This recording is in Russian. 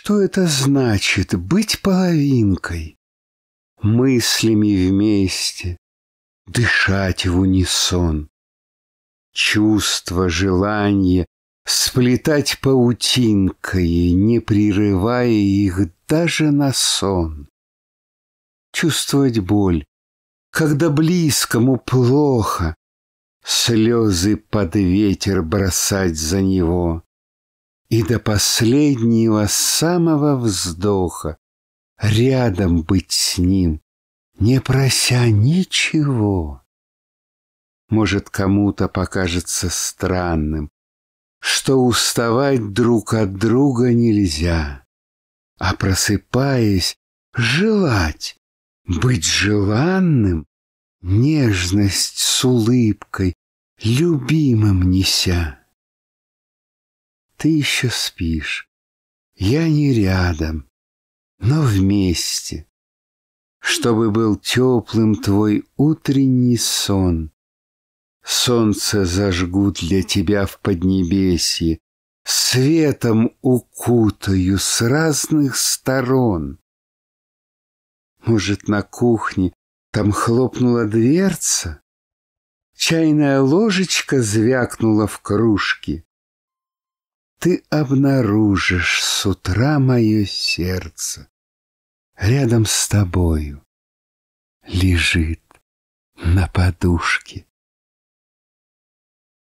Что это значит быть половинкой? Мыслями вместе, дышать в унисон. Чувство, желания сплетать паутинкой, не прерывая их даже на сон. Чувствовать боль, когда близкому плохо, слезы под ветер бросать за него и до последнего самого вздоха рядом быть с ним, не прося ничего. Может, кому-то покажется странным, что уставать друг от друга нельзя, а просыпаясь, желать, быть желанным, нежность с улыбкой, любимым неся. Ты еще спишь. Я не рядом, но вместе. Чтобы был теплым твой утренний сон. Солнце зажгут для тебя в поднебесье, Светом укутаю с разных сторон. Может, на кухне там хлопнула дверца? Чайная ложечка звякнула в кружке ты обнаружишь с утра мое сердце. Рядом с тобою лежит на подушке.